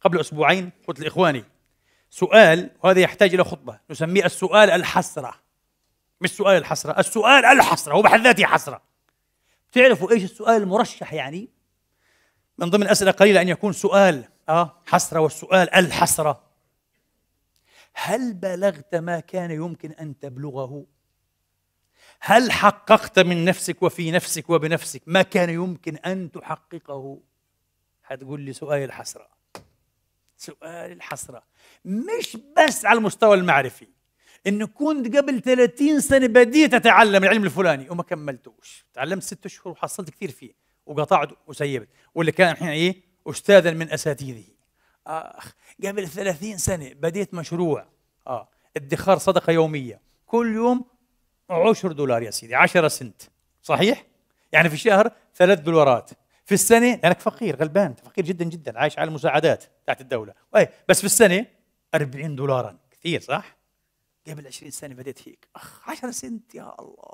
قبل أسبوعين قلت لإخواني سؤال وهذا يحتاج إلى خطبة نسميه السؤال الحسرة مش سؤال الحسرة السؤال الحسرة هو بحد ذاته حسرة تعرفوا إيش السؤال المرشح يعني من ضمن أسئلة قليلة أن يكون سؤال آه حسرة والسؤال الحسرة هل بلغت ما كان يمكن أن تبلغه هل حققت من نفسك وفي نفسك وبنفسك ما كان يمكن أن تحققه هتقول لي سؤال الحسرة سؤال الحسرة مش بس على المستوى المعرفي إن كنت قبل 30 سنة بديت أتعلم العلم الفلاني وما كملتوش تعلمت ست أشهر وحصلت كثير فيه وقطعت وسيبت واللي كان الحين إيه أستاذا من أساتيذه آخ قبل 30 سنة بديت مشروع آه ادخار صدقة يومية كل يوم 10 دولار يا سيدي 10 سنت صحيح؟ يعني في الشهر ثلاث دولارات في السنه لانك فقير غلبان فقير جدا جدا عايش على المساعدات تاعت الدوله وهي بس في السنه 40 دولارا كثير صح قبل 20 سنه بديت هيك اخ 10 سنت يا الله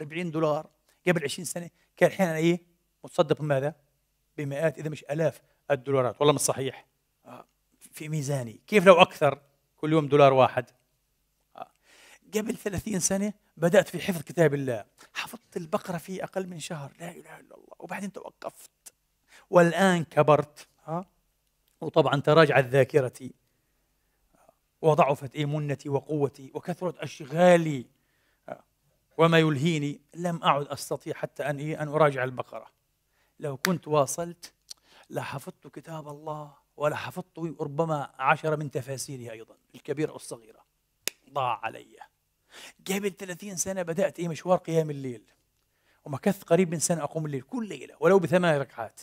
40 دولار قبل 20 سنه كان احيانا ايه متصدق بماذا بمئات اذا مش الاف الدولارات والله مش صحيح آه، في ميزاني كيف لو اكثر كل يوم دولار واحد قبل 30 سنة بدأت في حفظ كتاب الله حفظت البقرة في أقل من شهر لا إله إلا الله وبعدين توقفت والآن كبرت ها وطبعا تراجعت ذاكرتي وضعفت إيمنتي وقوتي وكثرت أشغالي وما يلهيني لم أعد أستطيع حتى أن إيه أن أراجع البقرة لو كنت واصلت لحفظت كتاب الله ولحفظت ربما عشرة من تفاسيره أيضا الكبيرة والصغيرة ضاع علي قبل 30 سنة بدأت إيه مشوار قيام الليل ومكث قريب من سنة أقوم الليل كل ليلة ولو بثمان ركعات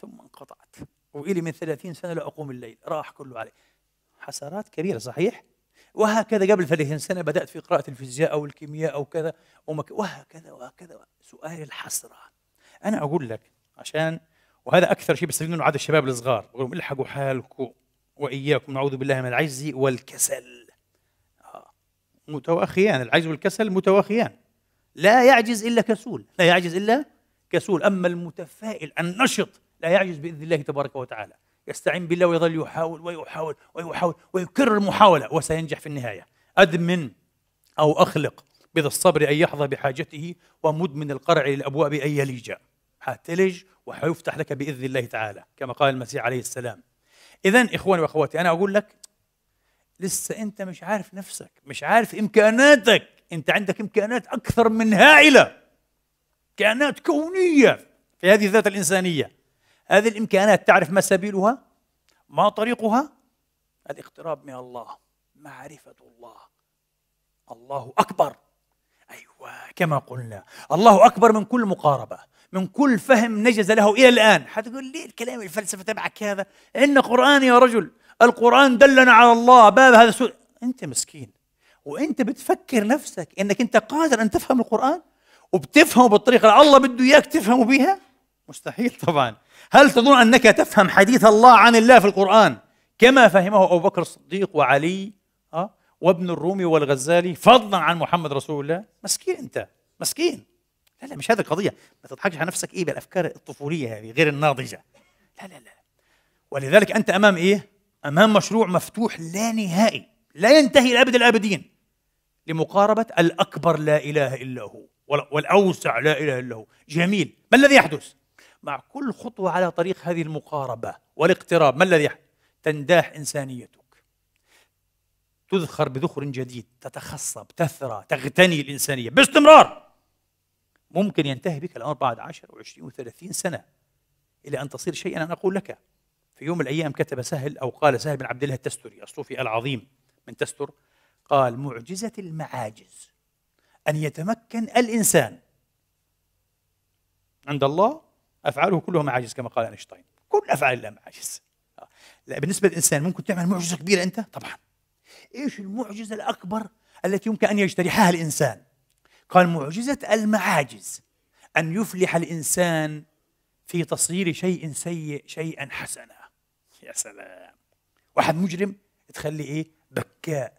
ثم انقطعت وإلي من 30 سنة لا أقوم الليل راح كله علي حسرات كبيرة صحيح؟ وهكذا قبل 30 سنة بدأت في قراءة الفيزياء أو الكيمياء أو كذا ومك... وهكذا وهكذا سؤال الحسرة أنا أقول لك عشان وهذا أكثر شيء بستفيد منه عاد الشباب الصغار بقول لهم الحقوا حالكم وإياكم نعوذ بالله من العجز والكسل متواخيان العجز والكسل متواخيان لا يعجز إلا كسول لا يعجز إلا كسول أما المتفائل النشط لا يعجز بإذن الله تبارك وتعالى يستعين بالله ويظل يحاول ويحاول ويحاول ويكرر المحاولة وسينجح في النهاية أدمن أو أخلق بذا الصبر أن يحظى بحاجته ومدمن القرع للأبواب أن يلج حتلج وحيفتح لك بإذن الله تعالى كما قال المسيح عليه السلام إذا إخواني وأخواتي أنا أقول لك لسه انت مش عارف نفسك مش عارف امكاناتك انت عندك امكانات اكثر من هائله امكانات كونيه في هذه الذات الانسانيه هذه الامكانات تعرف ما سبيلها ما طريقها الاقتراب من الله معرفه الله الله اكبر ايوه كما قلنا الله اكبر من كل مقاربه من كل فهم نجز له الى الان حتقول لي الكلام الفلسفه تبعك هذا إن قران يا رجل القرآن دلنا على الله باب هذا السور أنت مسكين وأنت بتفكر نفسك أنك أنت قادر أن تفهم القرآن وبتفهمه بالطريقة اللي الله بده إياك تفهمه بها مستحيل طبعا هل تظن أنك تفهم حديث الله عن الله في القرآن كما فهمه أبو بكر الصديق وعلي أه؟ وابن الرومي والغزالي فضلا عن محمد رسول الله مسكين أنت مسكين لا لا مش هذه القضية ما تضحكش على نفسك إيه بالأفكار الطفولية هذه غير الناضجة لا لا لا ولذلك أنت أمام إيه امام مشروع مفتوح لا نهائي لا ينتهي الأبد الابدين لمقاربه الاكبر لا اله الا هو والاوسع لا اله الا هو جميل ما الذي يحدث مع كل خطوه على طريق هذه المقاربه والاقتراب ما الذي يحدث تنداح انسانيتك تذخر بذخر جديد تتخصب تثرى تغتني الانسانيه باستمرار ممكن ينتهي بك الامر بعد 10 و20 و30 سنه الى ان تصير شيئا انا اقول لك في يوم من الأيام كتب سهل أو قال سهل بن عبد الله التستري الصوفي العظيم من تستر قال معجزة المعاجز أن يتمكن الإنسان عند الله أفعاله كلها معاجز كما قال أينشتاين كل أفعال الله معاجز لا بالنسبة للإنسان ممكن تعمل معجزة كبيرة أنت طبعا إيش المعجزة الأكبر التي يمكن أن يجترحها الإنسان قال معجزة المعاجز أن يفلح الإنسان في تصيير شيء سيء شيئا حسنا يا سلام واحد مجرم تخلي ايه بكاء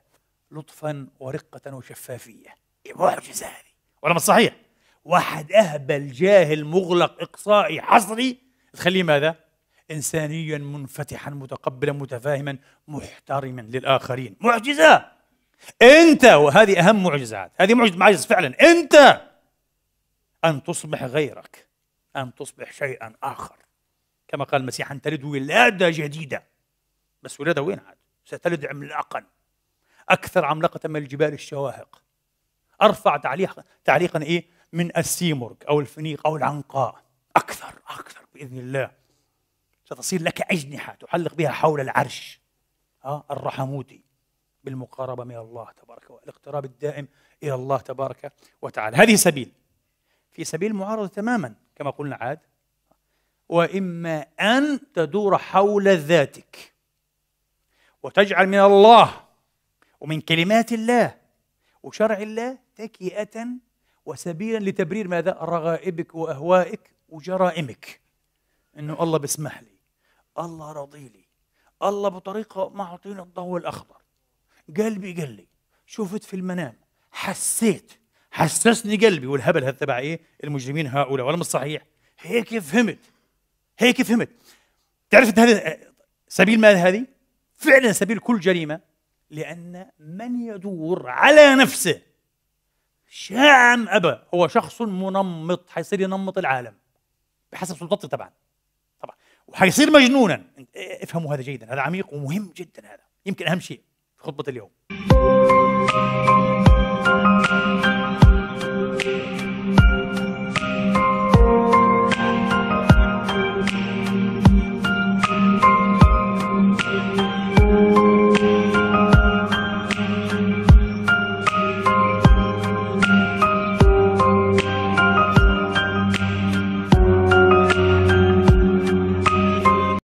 لطفا ورقة وشفافية إيه معجزة هذه ولا مش صحيح واحد أهبل جاهل مغلق إقصائي حصري تخليه ماذا إنسانيا منفتحا متقبلا متفاهما محترما للآخرين معجزة أنت وهذه أهم معجزات هذه معجزة معجز فعلا أنت أن تصبح غيرك أن تصبح شيئا آخر كما قال المسيح أن تلد ولادة جديدة بس ولادة وين عاد؟ ستلد عملاقا أكثر عملاقة من الجبال الشواهق أرفع تعليق تعليقا إيه؟ من السيمورغ أو الفنيق أو العنقاء أكثر أكثر بإذن الله ستصير لك أجنحة تحلق بها حول العرش ها آه، الرحموتي بالمقاربة من الله تبارك والاقتراب الدائم إلى الله تبارك وتعالى هذه سبيل في سبيل المعارضة تماما كما قلنا عاد واما ان تدور حول ذاتك وتجعل من الله ومن كلمات الله وشرع الله تكيئه وسبيلا لتبرير ماذا رغائبك واهوائك وجرائمك انه الله بيسمح لي الله راضي لي الله بطريقه معطيني الضوء الاخضر قلبي قال لي شفت في المنام حسيت حسسني قلبي والهبل هذا تبع ايه المجرمين هؤلاء ولا مش صحيح هيك فهمت هيك فهمت تعرف أن هذا سبيل ماذا هذه؟ فعلا سبيل كل جريمة لأن من يدور على نفسه شاء أم أبى هو شخص منمط حيصير ينمط العالم بحسب سلطته طبعا طبعا وحيصير مجنونا افهموا هذا جيدا هذا عميق ومهم جدا هذا يمكن أهم شيء في خطبة اليوم